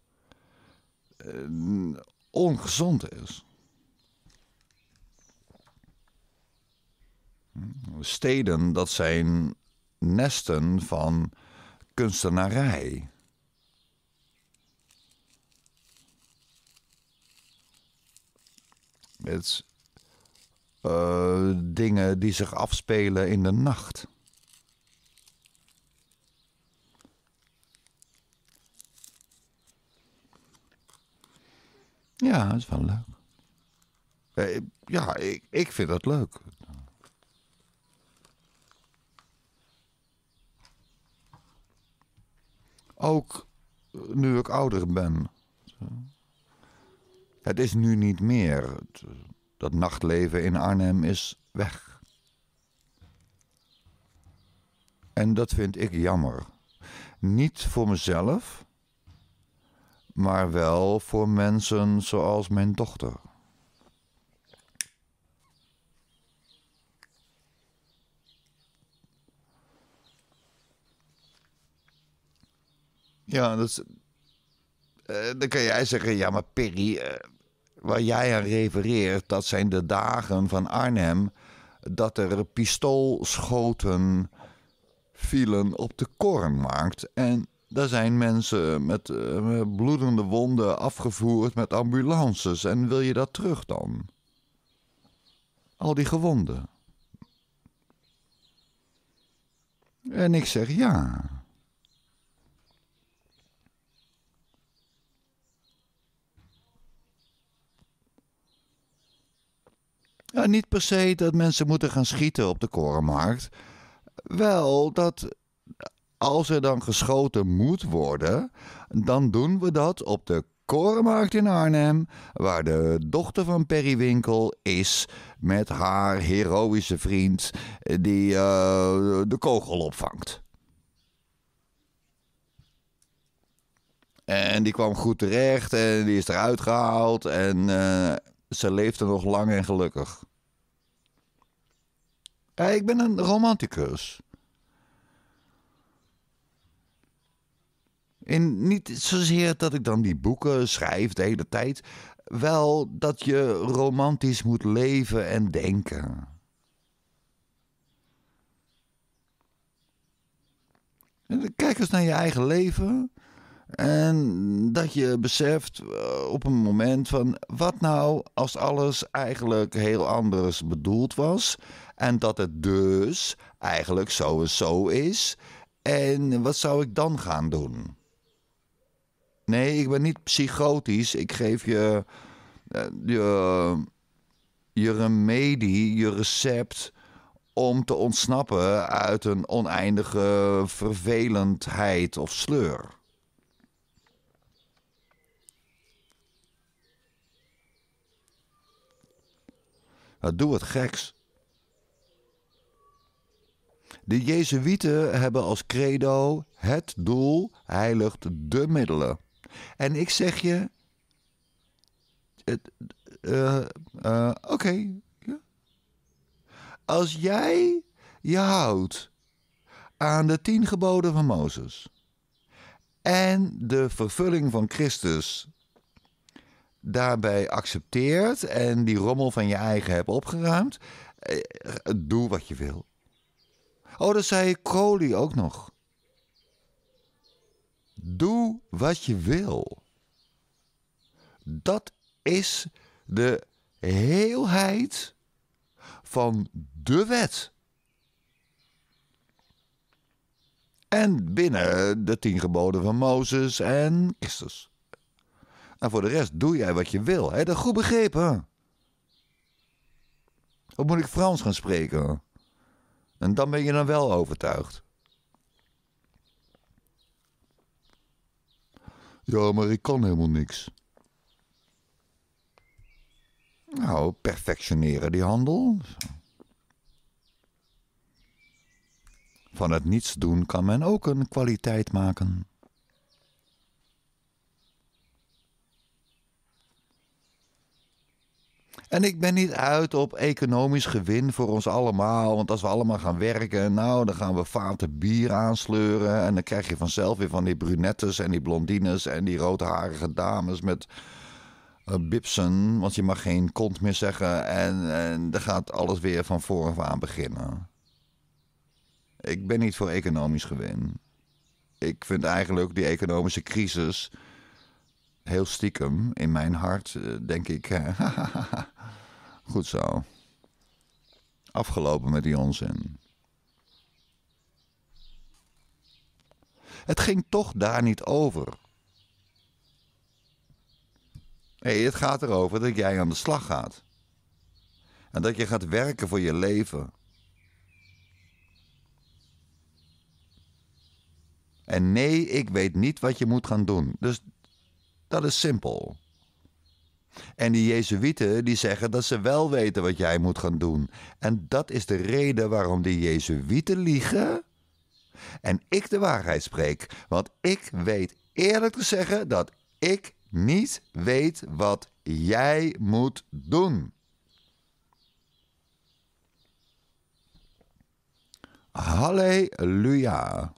eh, ongezond is. Hm, steden, dat zijn nesten van kunstenarij. Met eh, dingen die zich afspelen in de nacht. Ja, dat is wel leuk. Eh, ja, ik, ik vind dat leuk. Ook eh, nu ik ouder ben. Het is nu niet meer. Eh, dat nachtleven in Arnhem is weg. En dat vind ik jammer. Niet voor mezelf, maar wel voor mensen zoals mijn dochter. Ja, dat eh, dan kan jij zeggen, ja maar Perry, uh, waar jij aan refereert, dat zijn de dagen van Arnhem dat er pistoolschoten vielen op de kornmarkt. En daar zijn mensen eh, met bloedende wonden afgevoerd met ambulances. En wil je dat terug dan? Al die gewonden. En ik zeg ja. Ja, niet per se dat mensen moeten gaan schieten op de korenmarkt. Wel dat als er dan geschoten moet worden, dan doen we dat op de Korenmarkt in Arnhem, waar de dochter van Perry Winkel is met haar heroïsche vriend die eh, de kogel opvangt. En die kwam goed terecht en die is eruit gehaald en uh, ze leefde nog lang en gelukkig. ik ben een romanticus. En niet zozeer dat ik dan die boeken schrijf de hele tijd. Wel dat je romantisch moet leven en denken. Kijk eens naar je eigen leven. En dat je beseft eh, op een moment van wat nou als alles eigenlijk heel anders bedoeld was. En dat het dus eigenlijk zo en zo is. En wat zou ik dan gaan doen? Nee, ik ben niet psychotisch. Ik geef je eh, je, je remedie, je recept om te ontsnappen uit een oneindige vervelendheid of sleur. doe het geks. De Jezuïeten hebben als credo het doel heiligt de middelen. En ik zeg je. Eh, eh, oké. Als jij je houdt aan de tien geboden van Mozes en de vervulling van Christus daarbij accepteert en die rommel van je eigen hebt opgeruimd, eh, doe wat je wil. Oh, dat zei Crowley ook nog. Doe wat je wil. Dat is de heelheid van de wet. En binnen de tien geboden van Mozes en Christus. En voor de rest doe jij wat je wil. Heb je dat goed begrepen? Of moet ik Frans gaan spreken? En dan ben je dan wel overtuigd. Ja, maar ik kan helemaal niks. Nou, perfectioneren die handel. Van het niets doen kan men ook een kwaliteit maken. En ik ben niet uit op economisch gewin voor ons allemaal. Want als we allemaal gaan werken, nou, dan gaan we vaten bier aansleuren. En dan krijg je vanzelf weer van die brunettes en die blondines en die roodharige dames met uh, bipsen. Want je mag geen kont meer zeggen. En, en dan gaat alles weer van vooraf aan beginnen. Ik ben niet voor economisch gewin. Ik vind eigenlijk die economische crisis heel stiekem in mijn hart, eh, denk ik. Goed zo. Afgelopen met die onzin. Het ging toch daar niet over. Nee, het gaat erover dat jij aan de slag gaat. En dat je gaat werken voor je leven. En nee, ik weet niet wat je moet gaan doen. Dus dat is simpel. En die Jezuïeten die zeggen dat ze wel weten wat jij moet gaan doen. En dat is de reden waarom die Jezuïeten liegen en ik de waarheid spreek. Want ik weet eerlijk te zeggen dat ik niet weet wat jij moet doen. Halleluja.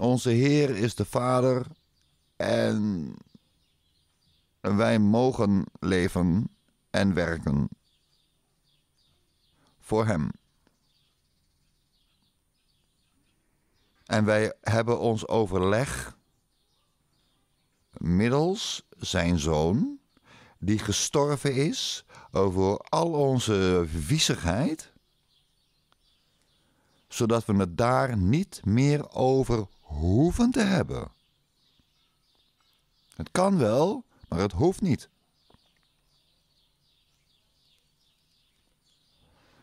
Onze Heer is de Vader en wij mogen leven en werken voor Hem. En wij hebben ons overleg middels zijn zoon, die gestorven is over al onze viezigheid, zodat we het daar niet meer over hoeven te hebben. Het kan wel, maar het hoeft niet.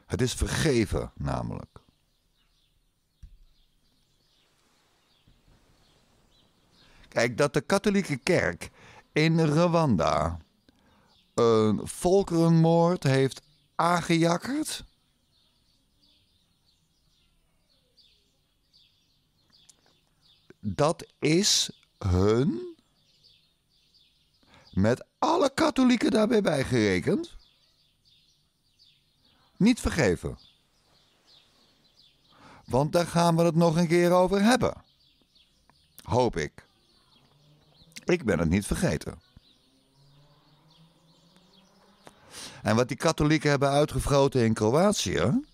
Het is vergeven, namelijk. Kijk, dat de katholieke kerk in Rwanda een volkerenmoord heeft aangejakkerd dat is hun, met alle katholieken daarbij bijgerekend, niet vergeven. Want daar gaan we het nog een keer over hebben. Hoop ik. Ik ben het niet vergeten. En wat die katholieken hebben uitgevroten in Kroatië,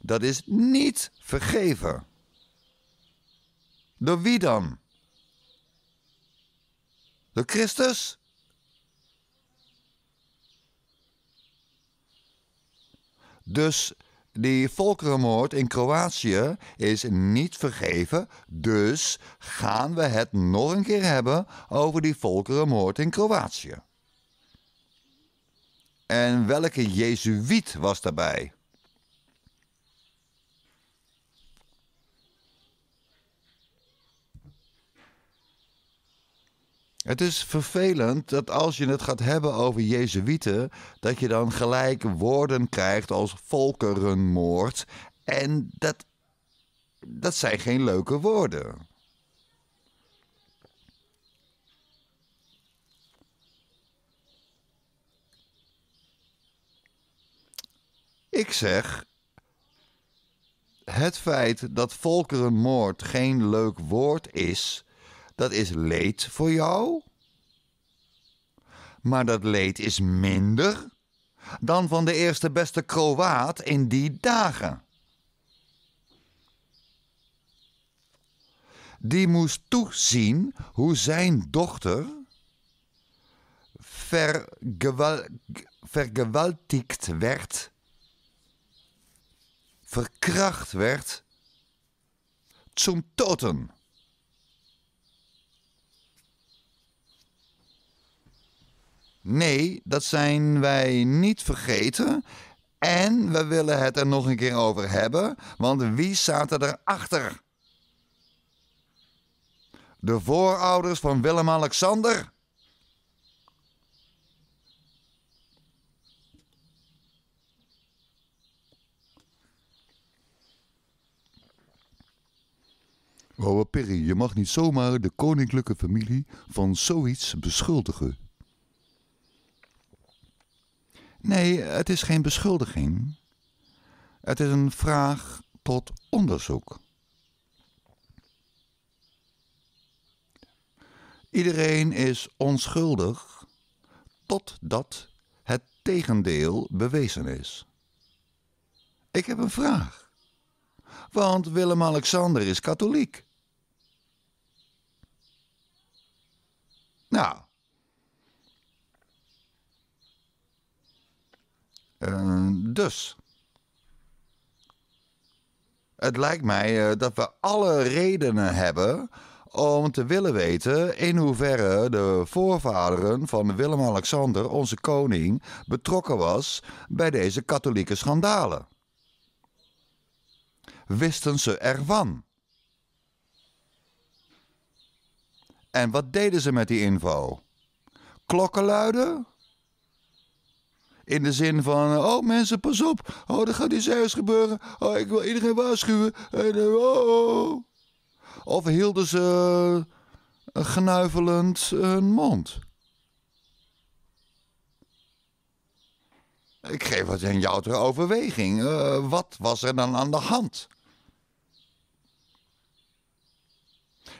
dat is niet vergeven. Door wie dan? Door Christus? Dus die volkerenmoord in Kroatië is niet vergeven. Dus gaan we het nog een keer hebben over die volkerenmoord in Kroatië. En welke Jezuïet was daarbij? Het is vervelend dat als je het gaat hebben over Jezuïeten, dat je dan gelijk woorden krijgt als volkerenmoord. En dat, dat zijn geen leuke woorden. Ik zeg, het feit dat volkerenmoord geen leuk woord is, dat is leed voor jou. Maar dat leed is minder dan van de eerste beste Kroaat in die dagen. Die moest toezien hoe zijn dochter vergewal werd, verkracht werd, zum Toten. Nee, dat zijn wij niet vergeten. En we willen het er nog een keer over hebben, want wie zaten erachter? De voorouders van Willem-Alexander? Wow, Perry, je mag niet zomaar de koninklijke familie van zoiets beschuldigen. Nee, het is geen beschuldiging. Het is een vraag tot onderzoek. Iedereen is onschuldig totdat het tegendeel bewezen is. Ik heb een vraag. Want Willem-Alexander is katholiek. Nou, Eh, dus. Het lijkt mij eh, dat we alle redenen hebben om te willen weten in hoeverre de voorvaderen van Willem-Alexander, onze koning, betrokken was bij deze katholieke schandalen. Wisten ze ervan? En wat deden ze met die info? Klokken luiden? In de zin van, oh mensen, pas op. Oh, er gaat iets ergens gebeuren. Oh, ik wil iedereen waarschuwen. En, eh, oh. Of hielden ze eh, genuivelend hun mond? Ik geef het jou ter overweging. Eh, wat was er dan aan de hand?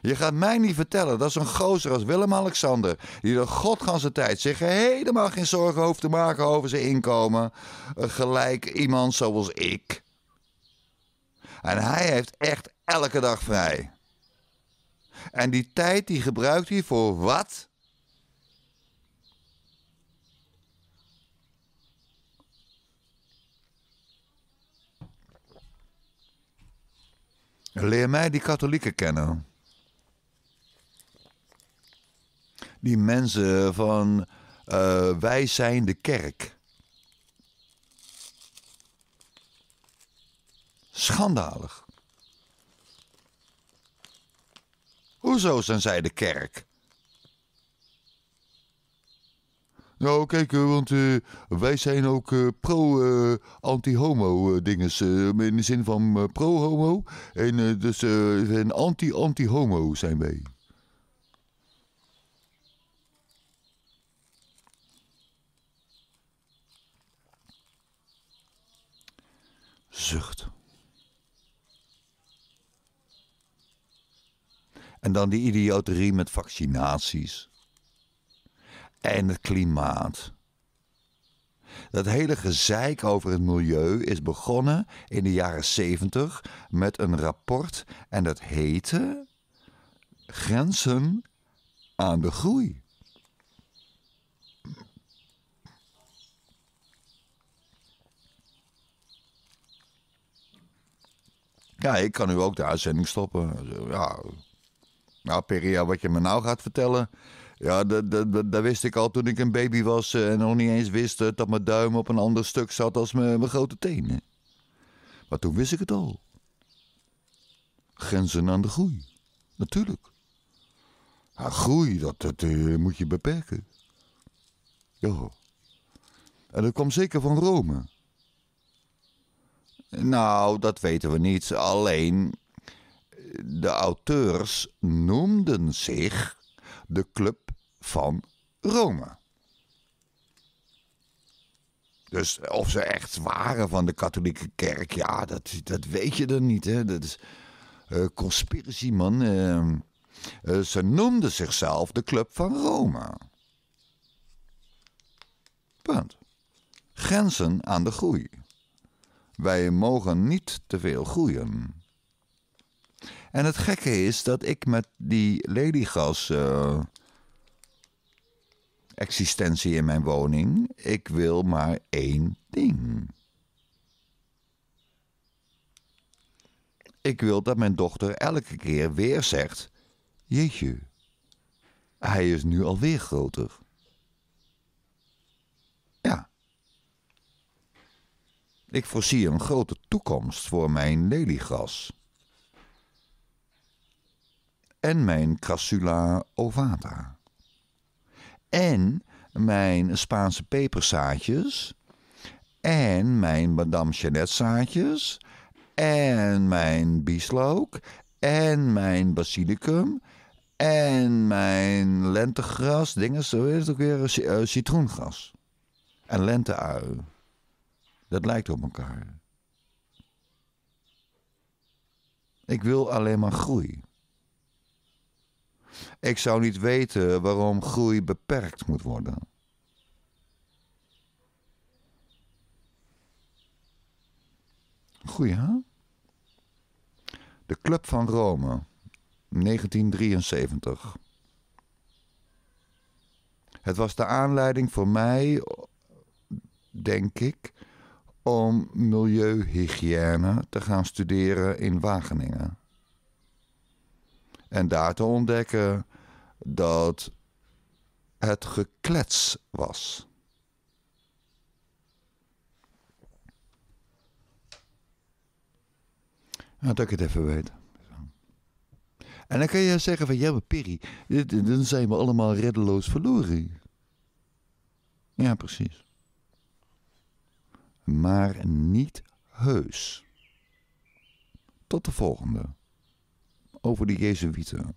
Je gaat mij niet vertellen dat zo'n gozer als Willem-Alexander, die de godganse tijd zich helemaal geen zorgen hoeft te maken over zijn inkomen, eh, gelijk iemand zoals ik. En hij heeft echt elke dag vrij. En die tijd die gebruikt hij voor wat? Leer mij die katholieken kennen. die mensen van eh, wij zijn de kerk. Schandalig. Hoezo zijn zij de kerk? Nou, kijk, eh, want eh, wij zijn ook uh, pro-anti-homo uh, dinges. in de zin van pro-homo. En dus een anti-anti-homo zijn wij. zucht. En dan die idioterie met vaccinaties. En het klimaat. Dat hele gezeik over het milieu is begonnen in de jaren 70 met een rapport en dat heette Grenzen aan de groei. Ja, ik kan nu ook de uitzending stoppen. Ja. Nou, Peria, wat je me nou gaat vertellen. Ja, dat, dat, dat, wist ik al toen ik een baby was eh, en nog niet eens wist eh, dat mijn duim op een ander stuk zat als mijn, mijn grote tenen. Maar toen wist ik het al. Grenzen aan de groei. Natuurlijk. Ja, groei, dat, dat eh, moet je beperken. Ja. En dat kwam zeker van Rome. Nou, dat weten we niet. Alleen de auteurs noemden zich de Club van Rome. Dus of ze echt waren van de katholieke kerk, ja, dat, dat weet je dan niet. Hè? Dat is uh, eh, conspiracy, man. Ehm, eh, ze noemden zichzelf de Club van Rome. Punt. Grenzen aan de groei. Wij mogen niet te veel groeien. En het gekke is dat ik met die ladygas eh, existentie in mijn woning, ik wil maar één ding. Ik wil dat mijn dochter elke keer weer zegt: Jeetje, hij is nu alweer groter. Ik voorzie een grote toekomst voor mijn leliegras. En mijn Crassula ovata. En mijn Spaanse peperzaadjes. En mijn Madame Jeannette zaadjes. En mijn bieslook. En mijn basilicum. En mijn lentegras. Dingen, zo is het ook weer. Eh, citroengras. En lenteui. Dat lijkt op elkaar. Ik wil alleen maar groei. Ik zou niet weten waarom groei beperkt moet worden. Goeie, hè? De Club van Rome, 1973. Het was de aanleiding voor mij, denk ik, om milieuhygiëne te gaan studeren in Wageningen. En daar te ontdekken dat het geklets was. Nou, dat ik het even weet. En dan kan je zeggen van, ja maar Piri, dan zijn we allemaal reddeloos verloren. Ja, precies maar niet heus. Tot de volgende. Over de Jezuïeten.